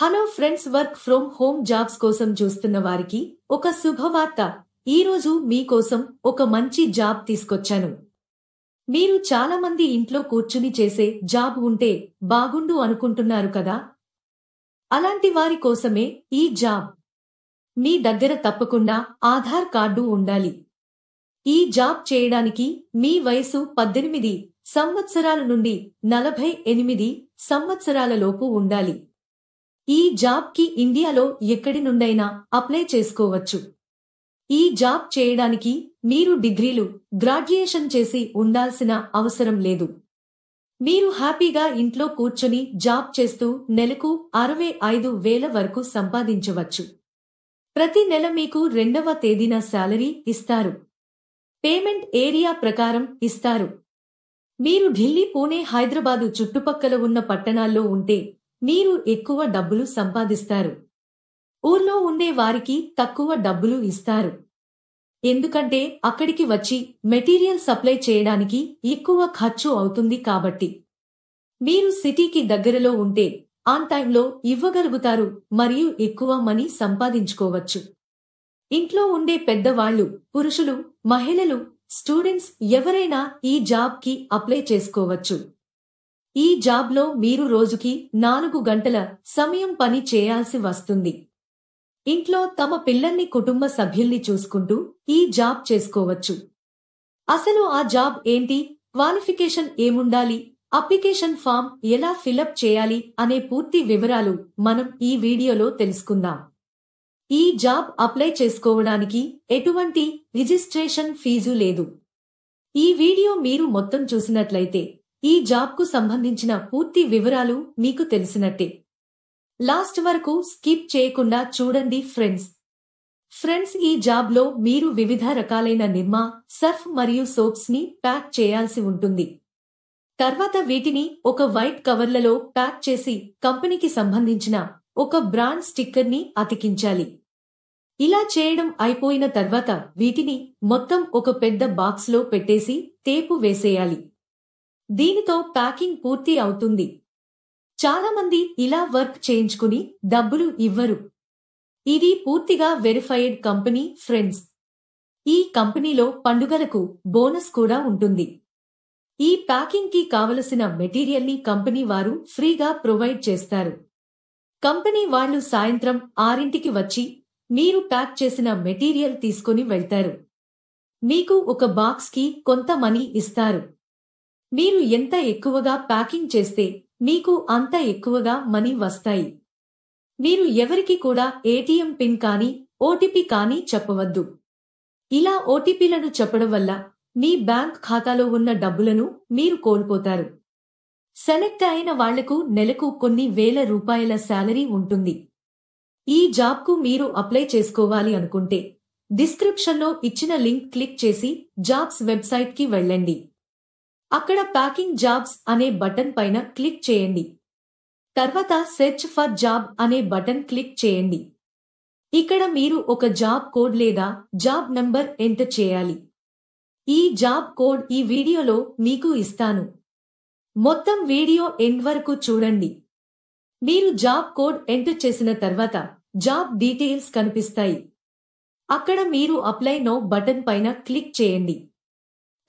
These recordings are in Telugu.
hello friends work from home jobs కోసం చూస్తున్న వారికి ఒక శుభవార్త ఈరోజు మీకోసం ఒక మంచి జాబ్ తీసుకొచ్చాను మీరు చాలామంది ఇంట్లో కూర్చుని చేసే జాబ్ ఉంటే బాగుండు అనుకుంటున్నారు కదా అలాంటి వారి కోసమే ఈ జాబ్ మీ దగ్గర తప్పకుండా ఆధార్ కార్డు ఉండాలి ఈ జాబ్ చేయడానికి మీ వయసు పద్దెనిమిది సంవత్సరాల నుండి నలభై ఎనిమిది సంవత్సరాలలోపు ఉండాలి ఈ జాబ్ కి ఇండియాలో ఎక్కడి నుండైనా అప్లై చేసుకోవచ్చు ఈ జాబ్ చేయడానికి మీరు డిగ్రీలు గ్రాడ్యుయేషన్ చేసి ఉండాల్సిన అవసరం లేదు మీరు హ్యాపీగా ఇంట్లో కూర్చొని జాబ్ చేస్తూ నెలకు అరవై ఐదు వేల వరకు సంపాదించవచ్చు ప్రతి నెల మీకు రెండవ తేదీన శాలరీ ఇస్తారు పేమెంట్ ఏరియా ప్రకారం ఇస్తారు మీరు ఢిల్లీ పూణే హైదరాబాదు చుట్టుపక్కల ఉన్న పట్టణాల్లో ఉంటే మీరు ఎక్కువ డబ్బులు సంపాదిస్తారు ఊర్లో ఉండే వారికి తక్కువ డబ్బులు ఇస్తారు ఎందుకంటే అక్కడికి వచ్చి మెటీరియల్ సప్లై చేయడానికి ఎక్కువ ఖర్చు అవుతుంది కాబట్టి మీరు సిటీకి దగ్గరలో ఉంటే ఆన్ టైంలో ఇవ్వగలుగుతారు మరియు ఎక్కువ మనీ సంపాదించుకోవచ్చు ఇంట్లో ఉండే పెద్దవాళ్లు పురుషులు మహిళలు స్టూడెంట్స్ ఎవరైనా ఈ జాబ్కి అప్లై చేసుకోవచ్చు ఈ జాబ్లో మీరు రోజుకి నాలుగు గంటల సమయం పని చేయాల్సి వస్తుంది ఇంట్లో తమ పిల్లల్ని కుటుంబ సభ్యుల్ని చూసుకుంటూ ఈ జాబ్ చేసుకోవచ్చు అసలు ఆ జాబ్ ఏంటి క్వాలిఫికేషన్ ఏముండాలి అప్లికేషన్ ఫామ్ ఎలా ఫిలప్ చేయాలి అనే పూర్తి వివరాలు మనం ఈ వీడియోలో తెలుసుకుందాం ఈ జాబ్ అప్లై చేసుకోవడానికి ఎటువంటి రిజిస్ట్రేషన్ ఫీజు లేదు ఈ వీడియో మీరు మొత్తం చూసినట్లయితే ఈ జాబ్కు సంబంధించిన పూర్తి వివరాలు మీకు తెలిసినట్టే లాస్ట్ వరకు స్కిప్ చేయకుండా చూడండి ఫ్రెండ్స్ ఫ్రెండ్స్ ఈ జాబ్లో మీరు వివిధ రకాలైన నిర్మా సర్ఫ్ మరియు సోప్స్ ని ప్యాక్ చేయాల్సి ఉంటుంది తర్వాత వీటిని ఒక వైట్ కవర్లలో ప్యాక్ చేసి కంపెనీకి సంబంధించిన ఒక బ్రాండ్ స్టిక్కర్ని అతికించాలి ఇలా చేయడం అయిపోయిన తర్వాత వీటిని మొత్తం ఒక పెద్ద బాక్స్లో పెట్టేసి తేపు వేసేయాలి దీనితో ప్యాకింగ్ పూర్తి అవుతుంది చాలామంది ఇలా వర్క్ చేయించుకుని డబ్బులు ఇవ్వరు ఇది పూర్తిగా వెరిఫైడ్ కంపెనీ ఫ్రెండ్స్ ఈ కంపెనీలో పండుగలకు బోనస్ కూడా ఉంటుంది ఈ ప్యాకింగ్ కి కావలసిన మెటీరియల్ ని కంపెనీ వారు ఫ్రీగా ప్రొవైడ్ చేస్తారు కంపెనీ వాళ్ళు సాయంత్రం ఆరింటికి వచ్చి మీరు ప్యాక్ చేసిన మెటీరియల్ తీసుకుని వెళ్తారు మీకు ఒక బాక్స్ కి కొంత మనీ ఇస్తారు మీరు ఎంత ఎక్కువగా ప్యాకింగ్ చేస్తే మీకు అంత ఎక్కువగా మనీ వస్తాయి మీరు ఎవరికి కూడా ఏటీఎం పిన్ కానీ ఓటీపీ కానీ చెప్పవద్దు ఇలా ఓటీపీలను చెప్పడం వల్ల మీ బ్యాంక్ ఖాతాలో ఉన్న డబ్బులను మీరు కోల్పోతారు సెలెక్ట్ అయిన వాళ్లకు నెలకు కొన్ని వేల రూపాయల శాలరీ ఉంటుంది ఈ జాబ్కు మీరు అప్లై చేసుకోవాలి అనుకుంటే డిస్క్రిప్షన్లో ఇచ్చిన లింక్ క్లిక్ చేసి జాబ్స్ వెబ్సైట్కి వెళ్ళండి అక్కడ ప్యాకింగ్ జాబ్స్ అనే బటన్ పైన క్లిక్ చేయండి తర్వాత సెర్చ్ ఫర్ జాబ్ అనే బటన్ క్లిక్ చేయండి ఇక్కడ మీరు ఒక జాబ్ కోడ్ లేదా జాబ్ నంబర్ ఎంటర్ చేయాలి ఈ జాబ్ కోడ్ ఈ వీడియోలో మీకు ఇస్తాను మొత్తం వీడియో ఎండ్ వరకు చూడండి మీరు జాబ్ కోడ్ ఎంటర్ చేసిన తర్వాత జాబ్ డీటెయిల్స్ కనిపిస్తాయి అక్కడ మీరు అప్లై నో బటన్ పైన క్లిక్ చేయండి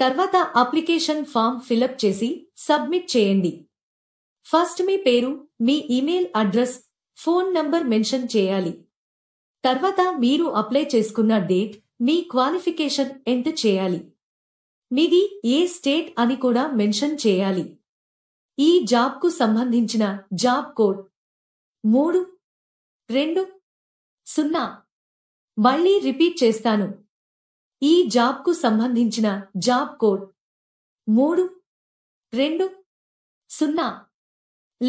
తర్వాత అప్లికేషన్ ఫామ్ ఫిలప్ చేసి సబ్మిట్ చేయండి ఫస్ట్ మీ పేరు మీ email address phone number mention చేయాలి తర్వాత మీరు అప్లై చేసుకున్న డేట్ మీ క్వాలిఫికేషన్ ఎంత చేయాలి మీది ఏ స్టేట్ అని కూడా మెన్షన్ చేయాలి ఈ జాబ్కు సంబంధించిన జాబ్ కోడ్ మూడు రెండు సున్నా మళ్ళీ రిపీట్ చేస్తాను ఈ జాబ్కు సంబంధించిన జాబ్ కోడ్ మూడు రెండు సున్నా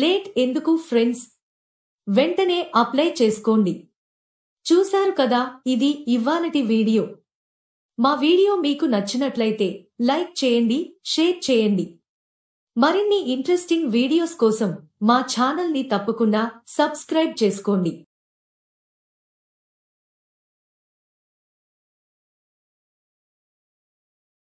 లేట్ ఎందుకు ఫ్రెండ్స్ వెంటనే అప్లై చేసుకోండి చూశారు కదా ఇది ఇవ్వాలటి వీడియో మా వీడియో మీకు నచ్చినట్లయితే లైక్ చేయండి షేర్ చేయండి మరిన్ని ఇంట్రెస్టింగ్ వీడియోస్ కోసం మా ఛానల్ని తప్పకుండా సబ్స్క్రైబ్ చేసుకోండి